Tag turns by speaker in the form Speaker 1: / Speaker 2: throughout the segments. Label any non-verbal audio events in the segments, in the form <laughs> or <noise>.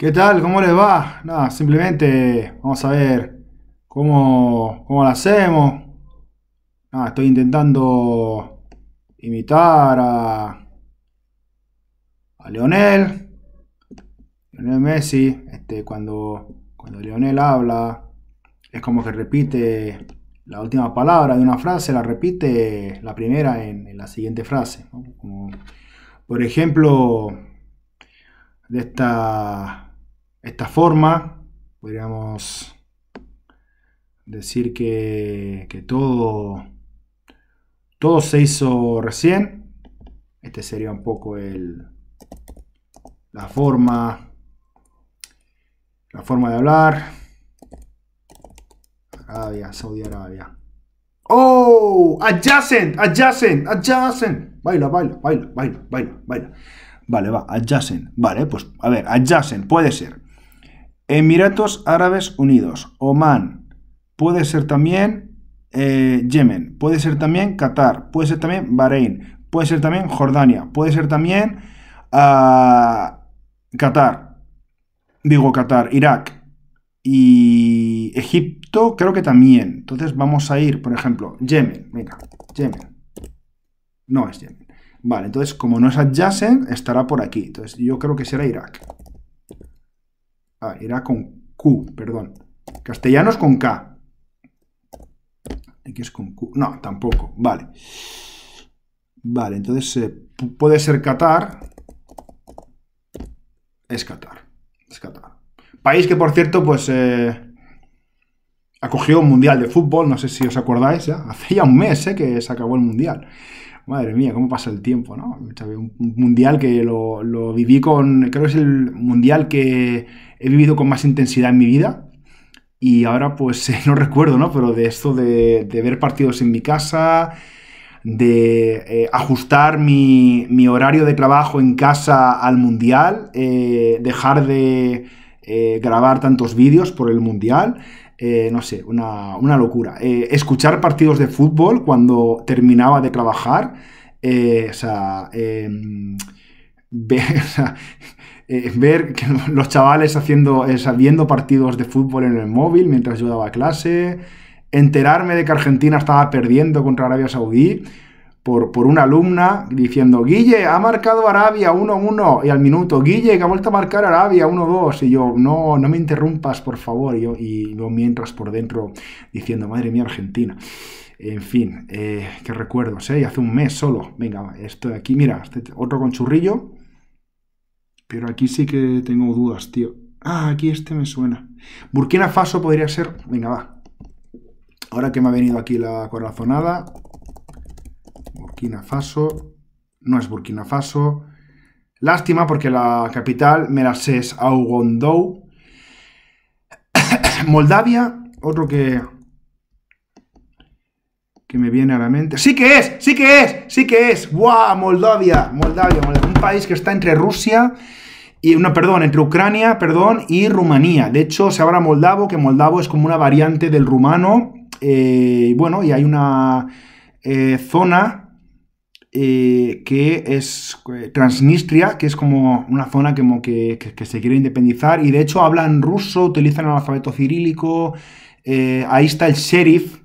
Speaker 1: ¿Qué tal? ¿Cómo les va? Nada, simplemente vamos a ver cómo, cómo lo hacemos. Nada, estoy intentando imitar a, a Leonel. Leonel Messi, este, cuando, cuando Leonel habla, es como que repite la última palabra de una frase, la repite la primera en, la siguiente frase. Como, por ejemplo, de esta esta forma. Podríamos decir que, que todo, todo se hizo recién. Este sería un poco el, la forma, la forma de hablar. Arabia, Saudi Arabia. ¡Oh! Adjacent, adjacent, adjacent. Baila, baila, baila, baila, baila, baila. Vale, va, adjacent. Vale, pues a ver, adjacent puede ser Emiratos Árabes Unidos, Oman, puede ser también eh, Yemen, puede ser también Qatar, puede ser también Bahrein, puede ser también Jordania, puede ser también ah, Qatar, digo Qatar, Irak y Egipto creo que también. Entonces vamos a ir, por ejemplo, Yemen, mira, Yemen. No es Yemen. Vale, entonces como no es adyacente, estará por aquí. Entonces yo creo que será Irak. Ah, era con Q, perdón. Castellanos con K. X con Q. No, tampoco. Vale. Vale, entonces eh, puede ser Qatar. Es Qatar. Es Qatar. País que, por cierto, pues eh, acogió un mundial de fútbol. No sé si os acordáis. ya. Hace ya un mes eh, que se acabó el mundial. Madre mía, cómo pasa el tiempo, ¿no? Un mundial que lo, viví con, creo que es el mundial que he vivido con más intensidad en mi vida, y ahora, pues <laughs> no recuerdo, ¿no? Pero de esto de, ver partidos en mi casa, de eh, ajustar mi, horario de trabajo en casa al mundial, eh, dejar de eh, grabar tantos vídeos por el mundial, eh, no sé, una, locura. Eh, escuchar partidos de fútbol cuando terminaba de trabajar, eh, o sea, em, <laughs> ver, que <laughs> los chavales haciendo, viendo partidos de fútbol en el móvil mientras yo daba clase, enterarme de que Argentina estaba perdiendo contra Arabia Saudí por, una alumna diciendo, Guille, ha marcado Arabia 1-1 y al minuto, Guille, que ha vuelto a marcar Arabia 1-2 y yo, no, no me interrumpas, por favor, y yo, y mientras por dentro diciendo, madre mía, Argentina. En fin, eh, qué recuerdos, ¿eh? Hace un mes solo. Venga, estoy aquí, mira, este otro con churrillo. Pero aquí sí que tengo dudas, tío. Ah, aquí este me suena. Burkina Faso podría ser... Venga, va. Ahora que me ha venido aquí la corazonada, Burkina Faso. No es Burkina Faso. Lástima porque la capital me es Augondou. <coughs> Moldavia, otro que que me viene a la mente. ¡Sí que es! ¡Sí que es! ¡Sí que es! ¡Guau! Moldavia, Moldavia, Un país que está entre Rusia y, una... perdón, entre Ucrania, perdón, y Rumanía. De hecho, se habla moldavo, que moldavo es como una variante del rumano. Eh, y bueno, y hay una eh, zona eh, que es eh, Transnistria, que es como una zona que, se quiere independizar y de hecho hablan ruso, utilizan el alfabeto cirílico. Eh, ahí está el sheriff,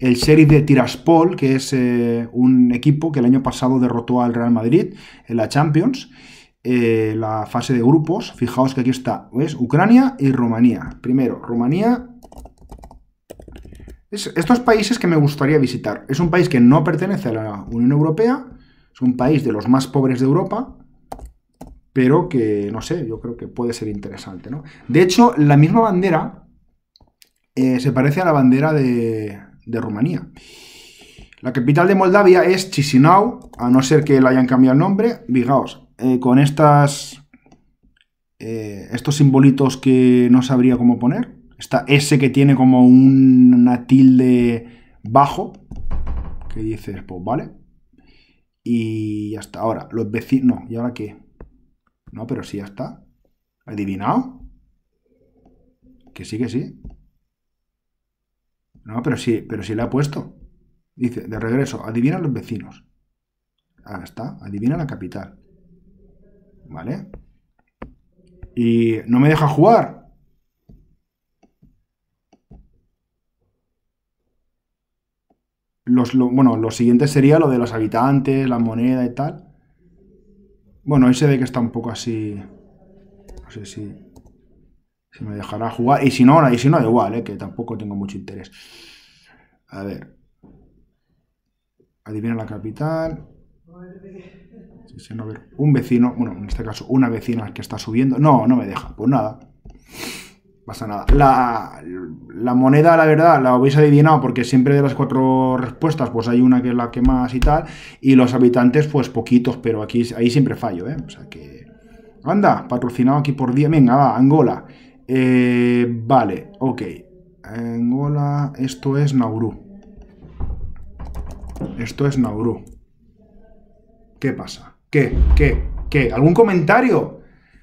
Speaker 1: el sheriff de Tiraspol, que es un equipo que el año pasado derrotó al Real Madrid en la Champions. la fase de grupos, fijaos que aquí está, ¿ves? Ucrania y Rumanía. Primero, Rumanía estos países que me gustaría visitar. Es un país que no pertenece a la Unión Europea, es un país de los más pobres de Europa, pero que, no sé, yo creo que puede ser interesante, ¿no? De hecho, la misma bandera eh, se parece a la bandera de, de Rumanía. La capital de Moldavia es Chisinau, a no ser que le hayan cambiado el nombre. Fijaos, eh, con estas, eh, estos simbolitos que no sabría cómo poner. Esta S que tiene como una tilde bajo, que dices, pues vale. Y hasta Ahora, los vecinos. No, ¿y ahora qué? No, pero sí, ya está. ¿Adivinado? Que sí, que sí. No, pero sí, pero sí le ha puesto. Dice, de regreso, adivina los vecinos. ahí está, adivina la capital. ¿Vale? Y no me deja jugar. Los, bueno, lo siguiente sería lo de los habitantes, la moneda y tal. Bueno, ahí se ve que está un poco así... No sé si, me dejará jugar. Y si no, y si no, igual, eh, que tampoco tengo mucho interés. A ver. Adivina la capital. Un vecino, bueno, en este caso una vecina que está subiendo. No, no me deja. Pues nada pasa nada. La, moneda, la verdad, la habéis adivinado porque siempre de las cuatro respuestas, pues hay una que es la que más y tal. Y los habitantes, pues poquitos, pero aquí ahí siempre fallo, ¿eh? O sea que. Anda, patrocinado aquí por día Venga, va, Angola. Eh, vale, ok. Angola, esto es Nauru. Esto es Nauru. ¿Qué pasa? ¿Qué? ¿Qué? ¿Qué? ¿Algún comentario?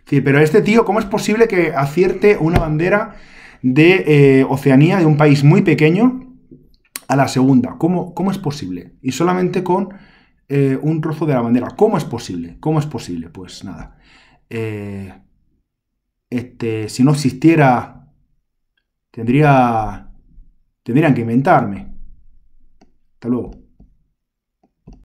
Speaker 1: pero este tío, ¿cómo es posible que acierte una bandera de eh, Oceanía, de un país muy pequeño, a la segunda? ¿Cómo, cómo es posible? Y solamente con eh, un trozo de la bandera. ¿Cómo es posible? ¿Cómo es posible? Pues nada. Eh, este, si no existiera, tendría, tendrían que inventarme. Hasta luego.